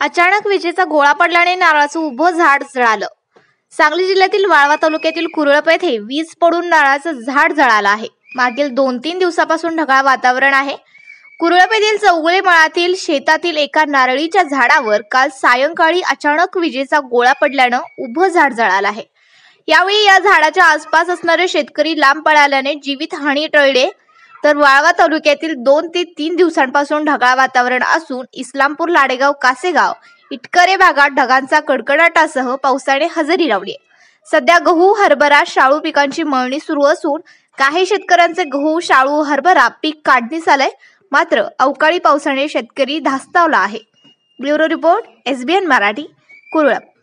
अचानक विजेचा गोळा पडल्याने नारळाचं उभं झाड जळालं सांगली जिल्ह्यातील वाळवा तालुक्यातील कुरळप येथे वीज पडून नारळाचं झाड जळालं आहे मागील दोन तीन दिवसापासून ढगाळ वातावरण आहे कुरळप येथील चौगुळे मळातील शेतातील एका नारळीच्या झाडावर काल सायंकाळी अचानक विजेचा गोळा पडल्यानं उभं झाड जळालं आहे यावेळी या झाडाच्या आसपास असणारे शेतकरी लांब पळाल्याने हानी टळले तर वाळवा तालुक्यातील दोन ते तीन दिवसांपासून ढगाळ वातावरण असून इस्लामपूर लाडेगाव कासेगाव इटकरे भागात ढगांचा कडकडाटासह पावसाने हजेरी लावली सध्या गहू हरभरा शाळू पिकांची मळणी सुरू असून काही शेतकऱ्यांचे गहू शाळू हरभरा पीक काढणीस आलंय मात्र अवकाळी पावसाने शेतकरी धास्तावला आहे ब्युरो रिपोर्ट एसबीएन मराठी कुरळप